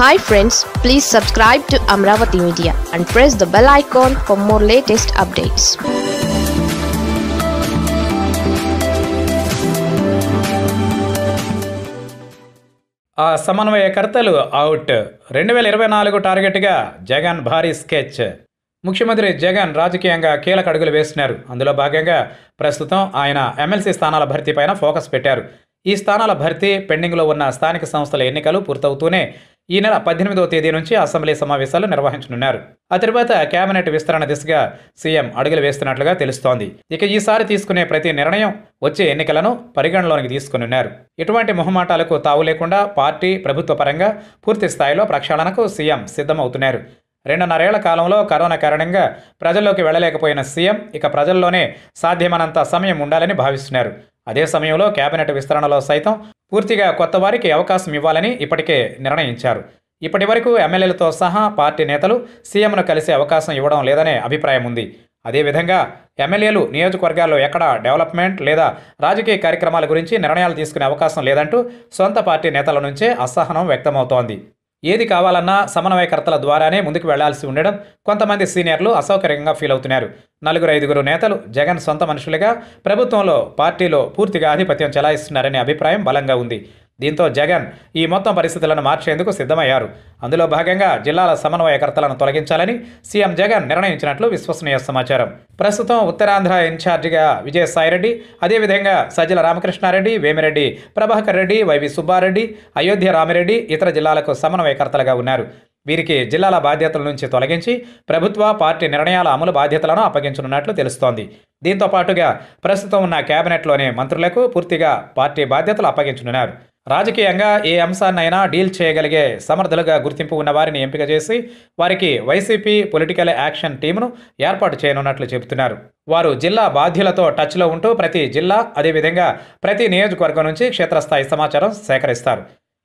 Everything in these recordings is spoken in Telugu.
hi friends please subscribe to Amaravati media and press the bell icon for more latest updates ఆ సమన్వయకర్తలు అవుట్ రెండు వేల ఇరవై నాలుగు టార్గెట్గా జగన్ భారీ స్కెచ్ ముఖ్యమంత్రి జగన్ రాజకీయంగా కీలక అడుగులు వేస్తున్నారు అందులో భాగంగా ప్రస్తుతం ఆయన ఎమ్మెల్సీ స్థానాల భర్తీపైన ఫోకస్ పెట్టారు ఈ స్థానాల భర్తీ పెండింగ్లో ఉన్న స్థానిక సంస్థల ఎన్నికలు పూర్తవుతూనే ఈ నెల పద్దెనిమిదవ తేదీ నుంచి అసెంబ్లీ సమావేశాలు నిర్వహించనున్నారు ఆ తర్వాత కేబినెట్ విస్తరణ దిశగా సీఎం అడుగులు వేస్తున్నట్లుగా తెలుస్తోంది ఇక ఈసారి తీసుకునే ప్రతి నిర్ణయం వచ్చే ఎన్నికలను పరిగణలోనికి తీసుకునున్నారు ఇటువంటి మొహమాటాలకు తావు లేకుండా పార్టీ ప్రభుత్వ పరంగా పూర్తి స్థాయిలో ప్రక్షాళనకు సీఎం సిద్ధమవుతున్నారు రెండున్నరేళ్ల కాలంలో కరోనా కారణంగా ప్రజల్లోకి వెళ్ళలేకపోయిన సీఎం ఇక ప్రజల్లోనే సాధ్యమైనంత సమయం ఉండాలని భావిస్తున్నారు అదే సమయంలో కేబినెట్ విస్తరణలో సైతం పూర్తిగా కొత్త వారికి అవకాశం ఇవ్వాలని ఇప్పటికే నిర్ణయించారు ఇప్పటి వరకు ఎమ్మెల్యేలతో సహా పార్టీ నేతలు సీఎంను కలిసే అవకాశం ఇవ్వడం లేదనే అభిప్రాయం ఉంది అదేవిధంగా ఎమ్మెల్యేలు నియోజకవర్గాల్లో ఎక్కడా డెవలప్మెంట్ లేదా రాజకీయ కార్యక్రమాల గురించి నిర్ణయాలు తీసుకునే అవకాశం లేదంటూ సొంత పార్టీ నేతల నుంచే అసహనం వ్యక్తమవుతోంది ఏది కావాలన్నా సమన్వయకర్తల ద్వారానే ముందుకు వెళ్లాల్సి ఉండడం కొంతమంది సీనియర్లు అసౌకర్యంగా ఫీల్ అవుతున్నారు నలుగురు ఐదుగురు నేతలు జగన్ సొంత మనుషులుగా ప్రభుత్వంలో పార్టీలో పూర్తిగా ఆధిపత్యం చెలాయిస్తున్నారనే అభిప్రాయం బలంగా ఉంది దీంతో జగన్ ఈ మొత్తం పరిస్థితులను మార్చేందుకు సిద్ధమయ్యారు అందులో భాగంగా జిల్లాల సమన్వయకర్తలను తొలగించాలని సీఎం జగన్ నిర్ణయించినట్లు విశ్వసనీయ సమాచారం ప్రస్తుతం ఉత్తరాంధ్ర ఇన్ఛార్జిగా విజయసాయిరెడ్డి అదేవిధంగా సజ్జల రామకృష్ణారెడ్డి వేమిరెడ్డి ప్రభాకర్ రెడ్డి వైవి సుబ్బారెడ్డి అయోధ్య రామిరెడ్డి ఇతర జిల్లాలకు సమన్వయకర్తలుగా ఉన్నారు వీరికి జిల్లాల బాధ్యతల నుంచి తొలగించి ప్రభుత్వ పార్టీ నిర్ణయాల అమలు బాధ్యతలను అప్పగించనున్నట్లు తెలుస్తోంది దీంతో పాటుగా ప్రస్తుతం ఉన్న కేబినెట్లోని మంత్రులకు పూర్తిగా పార్టీ బాధ్యతలు అప్పగించనున్నారు రాజకీయంగా ఏ అంశాన్నైనా డీల్ చేయగలిగే సమర్థులుగా గుర్తింపు ఉన్న వారిని ఎంపిక చేసి వారికి వైసీపీ పొలిటికల్ యాక్షన్ టీమును ఏర్పాటు చేయనున్నట్లు చెబుతున్నారు వారు జిల్లా బాధ్యులతో టచ్లో ఉంటూ ప్రతి జిల్లా అదేవిధంగా ప్రతి నియోజకవర్గం నుంచి క్షేత్రస్థాయి సమాచారం సేకరిస్తారు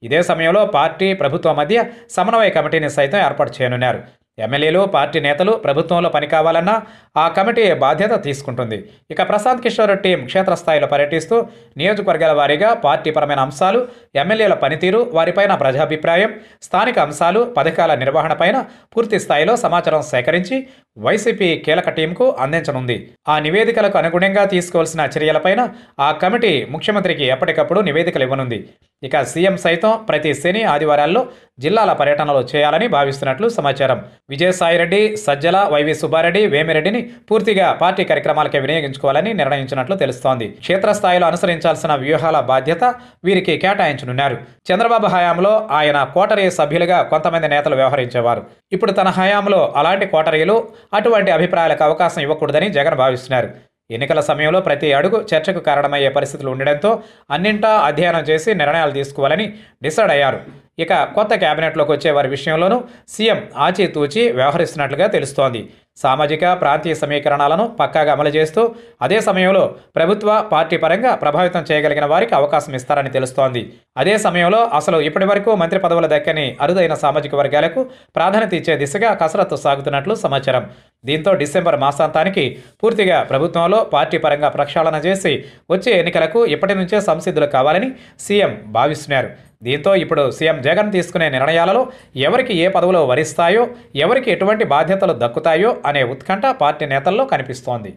ఇదే సమయంలో పార్టీ ప్రభుత్వం మధ్య సమన్వయ కమిటీని సైతం ఏర్పాటు చేయనున్నారు ఎమ్మెల్యేలు పార్టీ నేతలు ప్రభుత్వంలో పని కావాలన్నా ఆ కమిటీ బాధ్యత తీసుకుంటుంది ఇక ప్రశాంత్ కిషోర్ టీం క్షేత్రస్థాయిలో పర్యటిస్తూ నియోజకవర్గాల వారీగా పార్టీపరమైన అంశాలు ఎమ్మెల్యేల పనితీరు వారిపైన ప్రజాభిప్రాయం స్థానిక అంశాలు పథకాల నిర్వహణపైన పూర్తి స్థాయిలో సమాచారం సేకరించి వైసీపీ కీలక టీంకు అందించనుంది ఆ నివేదికలకు అనుగుణంగా తీసుకోవాల్సిన చర్యలపైన ఆ కమిటీ ముఖ్యమంత్రికి ఎప్పటికప్పుడు నివేదికలు ఇవ్వనుంది ఇక సీఎం సైతం ప్రతి శని ఆదివారాల్లో జిల్లాల పర్యటనలు చేయాలని భావిస్తున్నట్లు సమాచారం విజయసాయిరెడ్డి సజ్జల వైవి సుబ్బారెడ్డి వేమిరెడ్డిని పూర్తిగా పార్టీ కార్యక్రమాలకే వినియోగించుకోవాలని నిర్ణయించినట్లు తెలుస్తోంది క్షేత్రస్థాయిలో అనుసరించాల్సిన వ్యూహాల బాధ్యత వీరికి కేటాయించనున్నారు చంద్రబాబు హయాంలో ఆయన కోటరీ సభ్యులుగా కొంతమంది నేతలు వ్యవహరించేవారు ఇప్పుడు తన హయాంలో అలాంటి కోటరీలు అటువంటి అభిప్రాయాలకు అవకాశం ఇవ్వకూడదని జగన్ భావిస్తున్నారు ఎన్నికల సమయంలో ప్రతి అడుగు చర్చకు కారణమయ్యే పరిస్థితులు ఉండడంతో అన్నింటా అధ్యయనం చేసి నిర్ణయాలు తీసుకోవాలని డిసైడ్ అయ్యారు ఇక కొత్త క్యాబినెట్లోకి వచ్చే వారి విషయంలోనూ సీఎం ఆచితూచి వ్యవహరిస్తున్నట్లుగా తెలుస్తోంది సామాజిక ప్రాంతీయ సమీకరణాలను పక్కాగా అమలు చేస్తూ అదే సమయంలో ప్రభుత్వ పార్టీ పరంగా ప్రభావితం చేయగలిగిన వారికి అవకాశం ఇస్తారని తెలుస్తోంది అదే సమయంలో అసలు ఇప్పటి వరకు మంత్రి పదవుల దక్కని అరుదైన సామాజిక వర్గాలకు ప్రాధాన్యత ఇచ్చే దిశగా కసరత్తు సాగుతున్నట్లు సమాచారం దీంతో డిసెంబర్ మాసాంతానికి పూర్తిగా ప్రభుత్వంలో పార్టీ పరంగా ప్రక్షాళన చేసి వచ్చే ఎన్నికలకు ఇప్పటి నుంచే సంసిద్ధులు కావాలని సీఎం భావిస్తున్నారు దీంతో ఇప్పుడు సీఎం జగన్ తీసుకునే నిర్ణయాలలో ఎవరికి ఏ పదవులు వరిస్తాయో ఎవరికి ఎటువంటి బాధ్యతలు దక్కుతాయో అనే ఉత్కంఠ పార్టీ నేతల్లో కనిపిస్తోంది